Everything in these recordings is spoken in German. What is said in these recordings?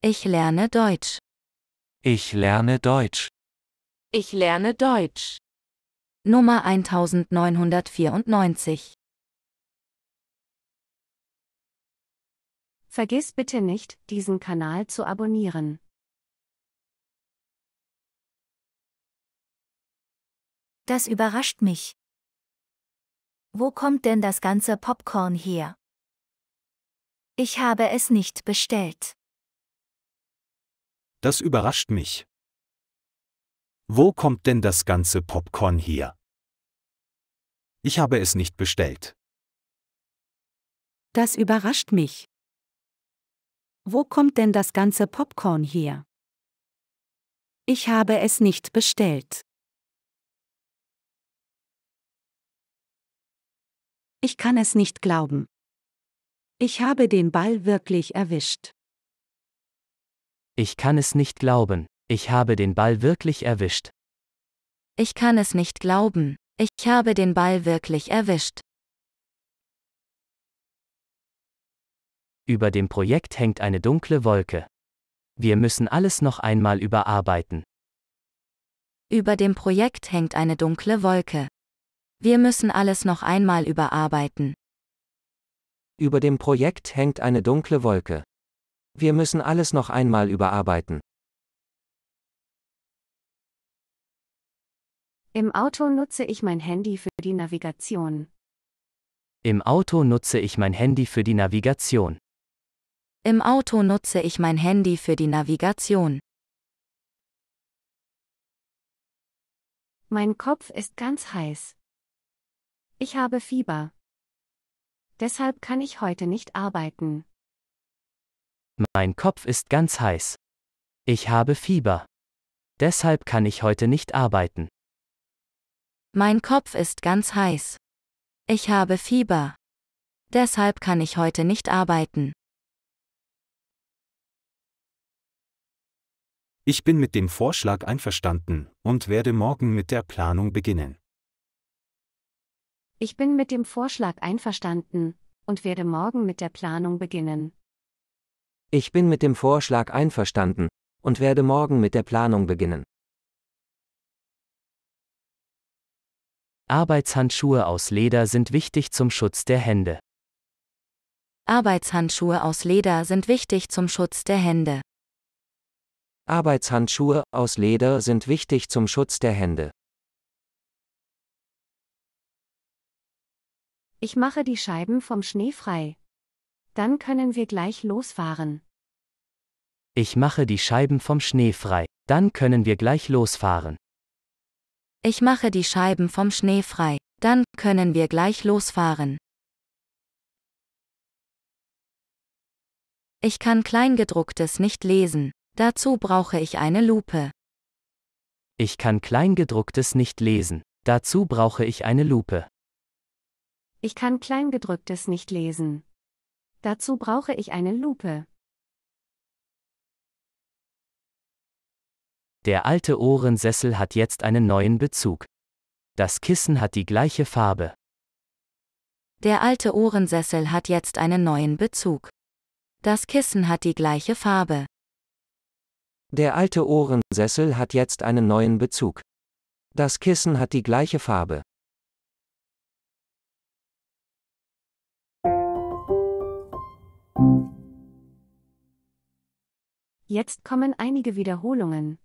Ich lerne Deutsch. Ich lerne Deutsch. Ich lerne Deutsch. Nummer 1994. Vergiss bitte nicht, diesen Kanal zu abonnieren. Das überrascht mich. Wo kommt denn das ganze Popcorn her? Ich habe es nicht bestellt. Das überrascht mich. Wo kommt denn das ganze Popcorn her? Ich habe es nicht bestellt. Das überrascht mich. Wo kommt denn das ganze Popcorn her? Ich habe es nicht bestellt. Ich kann es nicht glauben. Ich habe den Ball wirklich erwischt. Ich kann es nicht glauben, ich habe den Ball wirklich erwischt. Ich kann es nicht glauben, ich habe den Ball wirklich erwischt. Über dem Projekt hängt eine dunkle Wolke. Wir müssen alles noch einmal überarbeiten. Über dem Projekt hängt eine dunkle Wolke. Wir müssen alles noch einmal überarbeiten. Über dem Projekt hängt eine dunkle Wolke. Wir müssen alles noch einmal überarbeiten. Im Auto nutze ich mein Handy für die Navigation. Im Auto nutze ich mein Handy für die Navigation. Im Auto nutze ich mein Handy für die Navigation. Mein Kopf ist ganz heiß. Ich habe Fieber. Deshalb kann ich heute nicht arbeiten. Mein Kopf ist ganz heiß. Ich habe Fieber. Deshalb kann ich heute nicht arbeiten. Mein Kopf ist ganz heiß. Ich habe Fieber. Deshalb kann ich heute nicht arbeiten. Ich bin mit dem Vorschlag einverstanden und werde morgen mit der Planung beginnen. Ich bin mit dem Vorschlag einverstanden und werde morgen mit der Planung beginnen. Ich bin mit dem Vorschlag einverstanden und werde morgen mit der Planung beginnen. Arbeitshandschuhe aus Leder sind wichtig zum Schutz der Hände. Arbeitshandschuhe aus Leder sind wichtig zum Schutz der Hände. Arbeitshandschuhe aus Leder sind wichtig zum Schutz der Hände. Ich mache die Scheiben vom Schnee frei. Dann können wir gleich losfahren. Ich mache die Scheiben vom Schnee frei, dann können wir gleich losfahren. Ich mache die Scheiben vom Schnee frei, dann können wir gleich losfahren. Ich kann Kleingedrucktes nicht lesen, dazu brauche ich eine Lupe. Ich kann Kleingedrucktes nicht lesen, dazu brauche ich eine Lupe. Ich kann Kleingedrucktes nicht lesen, Dazu brauche ich eine Lupe. Der alte Ohrensessel hat jetzt einen neuen Bezug. Das Kissen hat die gleiche Farbe. Der alte Ohrensessel hat jetzt einen neuen Bezug. Das Kissen hat die gleiche Farbe. Der alte Ohrensessel hat jetzt einen neuen Bezug. Das Kissen hat die gleiche Farbe. Jetzt kommen einige Wiederholungen.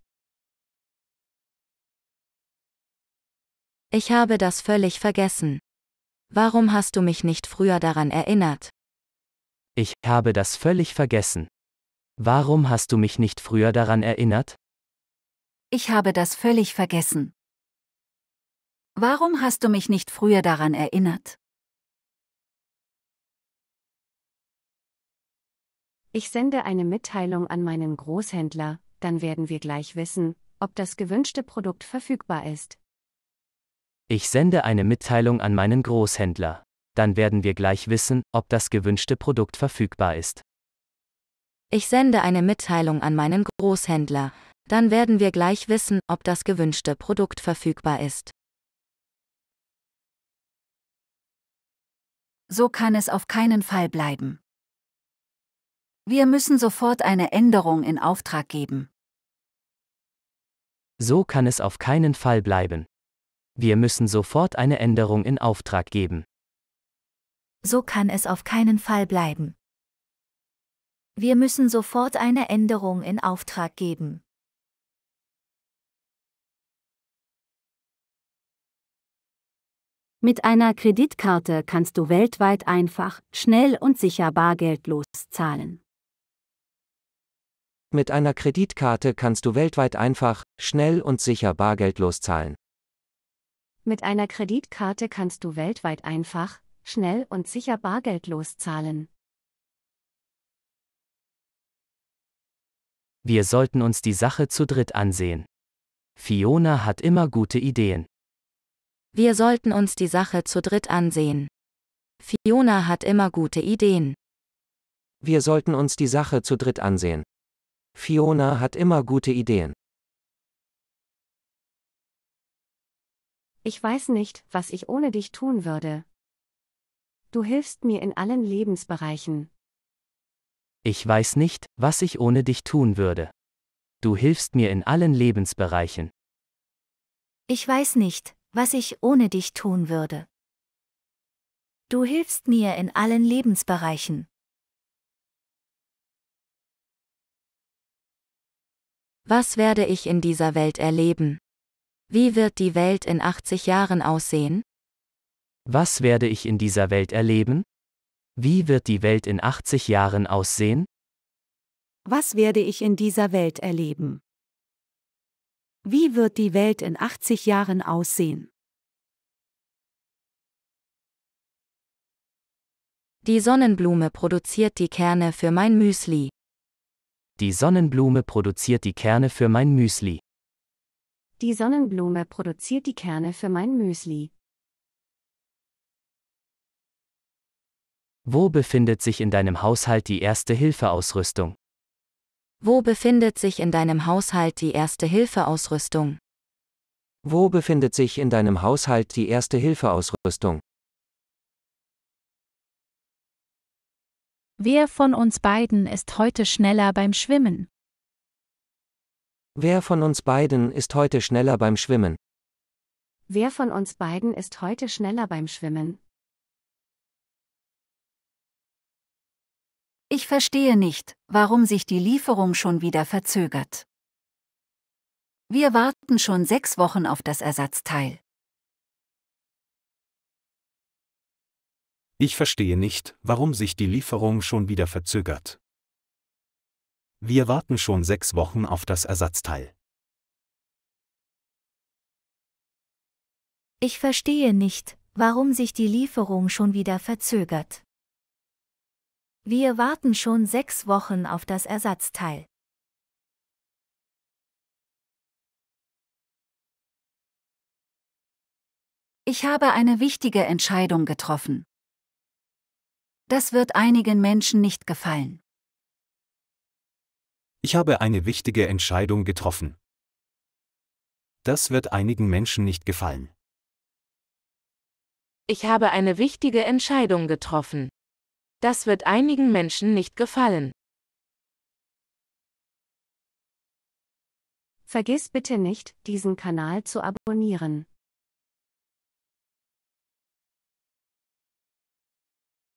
Ich habe das völlig vergessen. Warum hast du mich nicht früher daran erinnert? Ich habe das völlig vergessen. Warum hast du mich nicht früher daran erinnert? Ich habe das völlig vergessen. Warum hast du mich nicht früher daran erinnert? Ich sende eine Mitteilung an meinen Großhändler, dann werden wir gleich wissen, ob das gewünschte Produkt verfügbar ist. Ich sende eine Mitteilung an meinen Großhändler. Dann werden wir gleich wissen, ob das gewünschte Produkt verfügbar ist. Ich sende eine Mitteilung an meinen Großhändler. Dann werden wir gleich wissen, ob das gewünschte Produkt verfügbar ist. So kann es auf keinen Fall bleiben. Wir müssen sofort eine Änderung in Auftrag geben. So kann es auf keinen Fall bleiben. Wir müssen sofort eine Änderung in Auftrag geben. So kann es auf keinen Fall bleiben. Wir müssen sofort eine Änderung in Auftrag geben. Mit einer Kreditkarte kannst du weltweit einfach, schnell und sicher bargeldlos zahlen. Mit einer Kreditkarte kannst du weltweit einfach, schnell und sicher bargeldlos zahlen. Mit einer Kreditkarte kannst du weltweit einfach, schnell und sicher bargeldlos zahlen. Wir sollten uns die Sache zu dritt ansehen. Fiona hat immer gute Ideen. Wir sollten uns die Sache zu dritt ansehen. Fiona hat immer gute Ideen. Wir sollten uns die Sache zu dritt ansehen. Fiona hat immer gute Ideen. Ich weiß nicht, was ich ohne dich tun würde. Du hilfst mir in allen Lebensbereichen. Ich weiß nicht, was ich ohne dich tun würde. Du hilfst mir in allen Lebensbereichen. Ich weiß nicht, was ich ohne dich tun würde. Du hilfst mir in allen Lebensbereichen. Was werde ich in dieser Welt erleben? Wie wird die Welt in 80 Jahren aussehen? Was werde ich in dieser Welt erleben? Wie wird die Welt in 80 Jahren aussehen? Was werde ich in dieser Welt erleben? Wie wird die Welt in 80 Jahren aussehen? Die Sonnenblume produziert die Kerne für mein Müsli. Die Sonnenblume produziert die Kerne für mein Müsli. Die Sonnenblume produziert die Kerne für mein Müsli. Wo befindet sich in deinem Haushalt die erste Hilfeausrüstung? Wo befindet sich in deinem Haushalt die erste Hilfeausrüstung? Wo befindet sich in deinem Haushalt die erste hilfe Wer von uns beiden ist heute schneller beim Schwimmen? Wer von uns beiden ist heute schneller beim Schwimmen? Wer von uns beiden ist heute schneller beim Schwimmen? Ich verstehe nicht, warum sich die Lieferung schon wieder verzögert. Wir warten schon sechs Wochen auf das Ersatzteil. Ich verstehe nicht, warum sich die Lieferung schon wieder verzögert. Wir warten schon sechs Wochen auf das Ersatzteil. Ich verstehe nicht, warum sich die Lieferung schon wieder verzögert. Wir warten schon sechs Wochen auf das Ersatzteil. Ich habe eine wichtige Entscheidung getroffen. Das wird einigen Menschen nicht gefallen. Ich habe eine wichtige Entscheidung getroffen. Das wird einigen Menschen nicht gefallen. Ich habe eine wichtige Entscheidung getroffen. Das wird einigen Menschen nicht gefallen. Vergiss bitte nicht, diesen Kanal zu abonnieren.